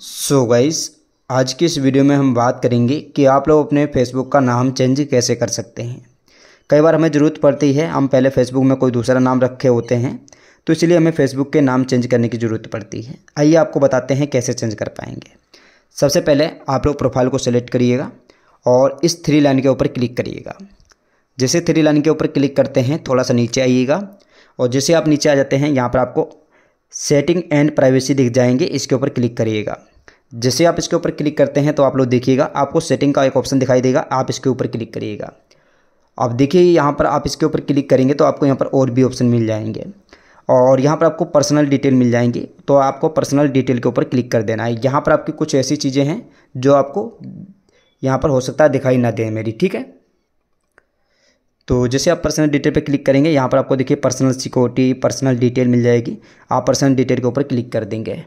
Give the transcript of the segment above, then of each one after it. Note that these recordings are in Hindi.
सो so गाइस आज की इस वीडियो में हम बात करेंगे कि आप लोग अपने फेसबुक का नाम चेंज कैसे कर सकते हैं कई बार हमें ज़रूरत पड़ती है हम पहले फेसबुक में कोई दूसरा नाम रखे होते हैं तो इसलिए हमें फेसबुक के नाम चेंज करने की ज़रूरत पड़ती है आइए आपको बताते हैं कैसे चेंज कर पाएंगे सबसे पहले आप लोग प्रोफाइल को सेलेक्ट करिएगा और इस थ्री लाइन के ऊपर क्लिक करिएगा जैसे थ्री लाइन के ऊपर क्लिक करते हैं थोड़ा सा नीचे आइएगा और जैसे आप नीचे आ जाते हैं यहाँ पर आपको सेटिंग एंड प्राइवेसी दिख जाएंगे इसके ऊपर क्लिक करिएगा जैसे आप इसके ऊपर क्लिक करते हैं तो आप लोग देखिएगा आपको सेटिंग का एक ऑप्शन दिखाई देगा आप इसके ऊपर क्लिक करिएगा आप देखिए यहाँ पर आप इसके ऊपर क्लिक करेंगे तो आपको यहाँ पर और भी ऑप्शन मिल जाएंगे और यहाँ पर आपको पर्सनल डिटेल मिल जाएंगी तो आपको पर्सनल डिटेल के ऊपर क्लिक कर देना है यहाँ पर आपकी कुछ ऐसी चीज़ें हैं जो आपको यहाँ पर हो सकता है दिखाई ना दे मेरी ठीक है तो जैसे आप पर्सनल डिटेल पर क्लिक करेंगे यहाँ पर आपको देखिए पर्सनल सिक्योरिटी पर्सनल डिटेल मिल जाएगी आप पर्सनल डिटेल के ऊपर क्लिक कर देंगे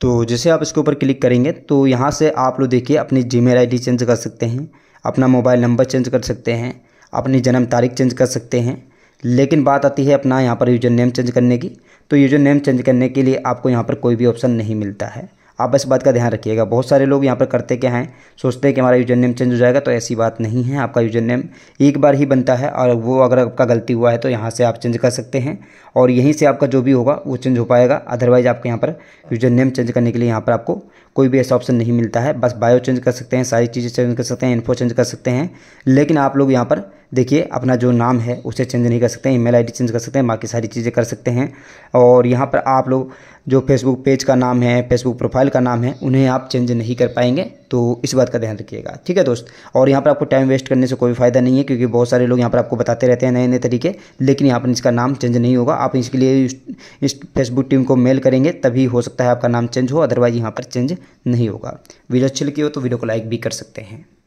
तो जैसे आप इसके ऊपर क्लिक करेंगे तो यहाँ से आप लोग देखिए अपनी जी मेल चेंज कर सकते हैं अपना मोबाइल नंबर चेंज कर सकते हैं अपनी जन्म तारीख चेंज कर सकते हैं लेकिन बात आती है अपना यहाँ पर यूज़र नेम चेंज करने की तो यूज़र नेम चेंज करने के लिए आपको यहाँ पर कोई भी ऑप्शन नहीं मिलता है आप इस बात का ध्यान रखिएगा बहुत सारे लोग यहाँ पर करते क्या हैं सोचते हैं कि हमारा यूजर नेम चेंज हो जाएगा तो ऐसी बात नहीं है आपका यूजर नेम एक बार ही बनता है और वो अगर आपका गलती हुआ है तो यहाँ से आप चेंज कर सकते हैं और यहीं से आपका जो भी होगा वो चेंज हो पाएगा अदरवाइज़ आपके यहाँ पर यूजर नेम चेंज करने के लिए यहाँ पर आपको कोई भी ऐसा ऑप्शन नहीं मिलता है बस बायो चेंज कर सकते हैं सारी चीज़ें चेंज कर सकते हैं इन्फो चेंज कर सकते हैं लेकिन आप लोग यहाँ पर देखिए अपना जो नाम है उसे चेंज नहीं कर सकते हैं ईमेल आईडी चेंज कर सकते हैं बाकी सारी चीज़ें कर सकते हैं और यहाँ पर आप लोग जो फेसबुक पेज का नाम है फेसबुक प्रोफाइल का नाम है उन्हें आप चेंज नहीं कर पाएंगे तो इस बात का ध्यान रखिएगा ठीक है दोस्त और यहाँ पर आपको टाइम वेस्ट करने से कोई फ़ायदा नहीं है क्योंकि बहुत सारे लोग यहाँ पर आपको बताते रहते हैं नए नए तरीके लेकिन यहाँ पर इसका नाम चेंज नहीं होगा आप इसके लिए इस फेसबुक टीम को मेल करेंगे तभी हो सकता है आपका नाम चेंज हो अदरवाइज यहाँ पर चेंज नहीं होगा वीडियो अच्छी लगी हो तो वीडियो को लाइक भी कर सकते हैं